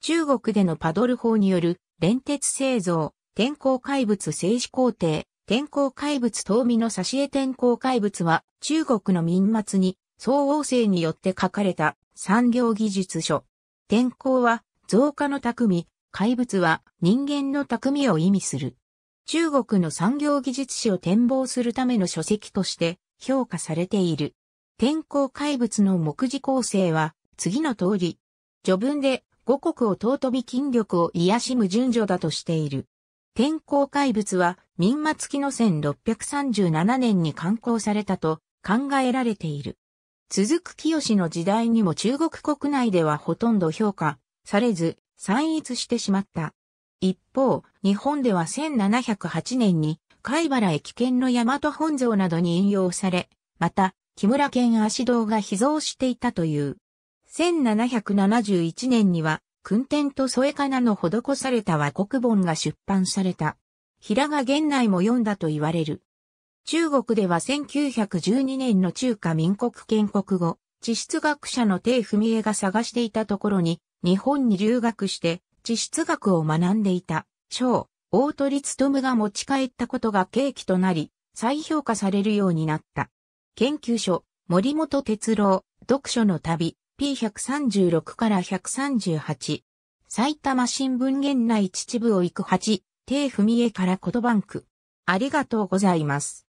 中国でのパドル法による連鉄製造、天候怪物静止工程、天候怪物遠見の挿絵天候怪物は中国の民末に総王政によって書かれた産業技術書。天候は増加の匠、怪物は人間の匠を意味する。中国の産業技術史を展望するための書籍として評価されている。天候怪物の目次構成は次の通り。序文で五穀を尊び筋力を癒しむ順序だとしている。天候怪物は、民末期の1637年に刊行されたと考えられている。続く清の時代にも中国国内ではほとんど評価されず、散逸してしまった。一方、日本では1708年に、貝原駅県の大和本草などに引用され、また、木村県足堂が秘蔵していたという。1771年には、訓典と添えかなの施された和国本が出版された。平賀源内も読んだと言われる。中国では1912年の中華民国建国後、地質学者の帝文江が探していたところに、日本に留学して地質学を学んでいた、小、大鳥務が持ち帰ったことが契機となり、再評価されるようになった。研究所、森本哲郎、読書の旅、P136 から138。埼玉新聞現内秩父を行く8、定文絵から言葉んく。ありがとうございます。